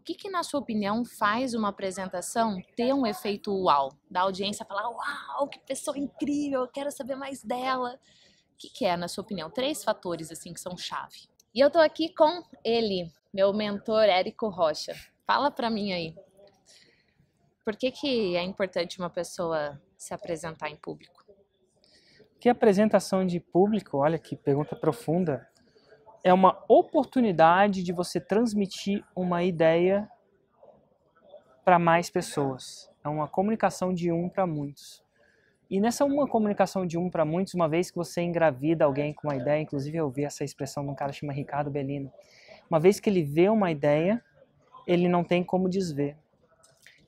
o que, que, na sua opinião, faz uma apresentação ter um efeito uau? Da audiência falar, uau, que pessoa incrível, eu quero saber mais dela. O que, que é, na sua opinião? Três fatores, assim, que são chave. E eu tô aqui com ele, meu mentor, Érico Rocha. Fala pra mim aí. Por que, que é importante uma pessoa se apresentar em público? Que apresentação de público, olha que pergunta profunda é uma oportunidade de você transmitir uma ideia para mais pessoas. É uma comunicação de um para muitos. E nessa uma comunicação de um para muitos, uma vez que você engravida alguém com uma ideia, inclusive eu vi essa expressão de um cara chamado Ricardo Bellino, uma vez que ele vê uma ideia, ele não tem como desver.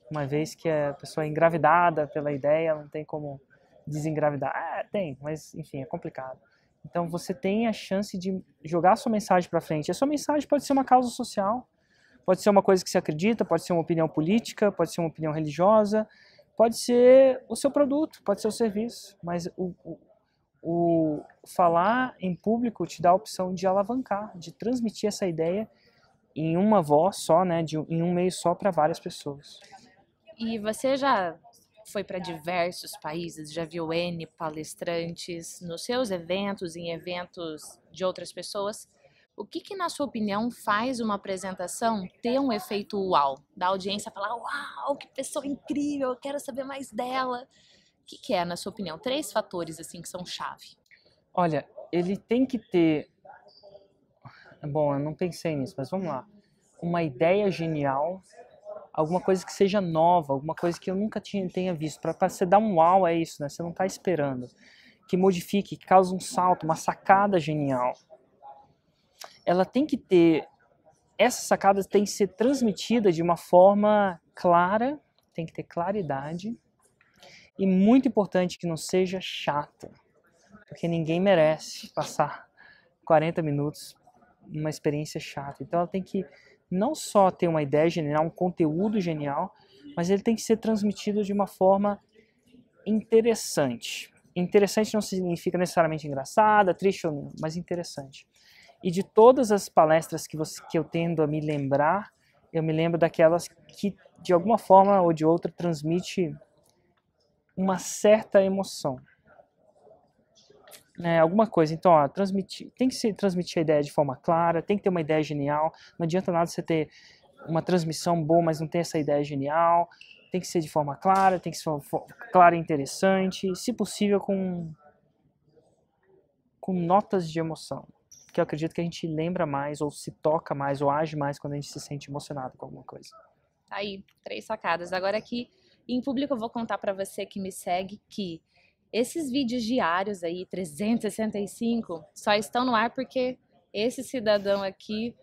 Uma vez que a pessoa é engravidada pela ideia, não tem como desengravidar. Ah, tem, mas enfim, é complicado. Então você tem a chance de jogar a sua mensagem para frente. A sua mensagem pode ser uma causa social, pode ser uma coisa que você acredita, pode ser uma opinião política, pode ser uma opinião religiosa, pode ser o seu produto, pode ser o serviço. Mas o, o, o falar em público te dá a opção de alavancar, de transmitir essa ideia em uma voz só, né, de, em um meio só para várias pessoas. E você já foi para diversos países, já viu N palestrantes nos seus eventos, em eventos de outras pessoas. O que, que, na sua opinião, faz uma apresentação ter um efeito uau? Da audiência falar, uau, que pessoa incrível, eu quero saber mais dela. O que, que é, na sua opinião, três fatores assim que são chave? Olha, ele tem que ter. Bom, eu não pensei nisso, mas vamos lá. Uma ideia genial alguma coisa que seja nova, alguma coisa que eu nunca tinha, tenha visto. Para você dar um uau é isso, né? Você não está esperando. Que modifique, que cause um salto, uma sacada genial. Ela tem que ter essa sacada tem que ser transmitida de uma forma clara, tem que ter claridade e muito importante que não seja chata, porque ninguém merece passar 40 minutos numa experiência chata. Então ela tem que não só ter uma ideia genial, um conteúdo genial, mas ele tem que ser transmitido de uma forma interessante. Interessante não significa necessariamente engraçada, triste ou não, mas interessante. E de todas as palestras que, você, que eu tendo a me lembrar, eu me lembro daquelas que de alguma forma ou de outra transmite uma certa emoção né, alguma coisa. Então, ó, transmitir, tem que se transmitir a ideia de forma clara, tem que ter uma ideia genial. Não adianta nada você ter uma transmissão boa, mas não ter essa ideia genial. Tem que ser de forma clara, tem que ser clara e interessante, se possível com com notas de emoção, que eu acredito que a gente lembra mais ou se toca mais ou age mais quando a gente se sente emocionado com alguma coisa. Tá aí, três sacadas. Agora aqui em público eu vou contar para você que me segue que esses vídeos diários aí, 365, só estão no ar porque esse cidadão aqui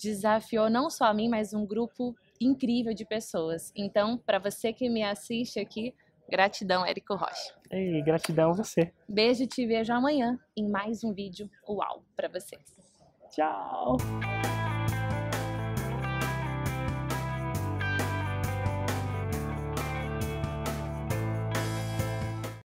desafiou não só a mim, mas um grupo incrível de pessoas. Então, para você que me assiste aqui, gratidão, Érico Rocha. E gratidão a você. Beijo, te vejo amanhã em mais um vídeo UAU para vocês. Tchau.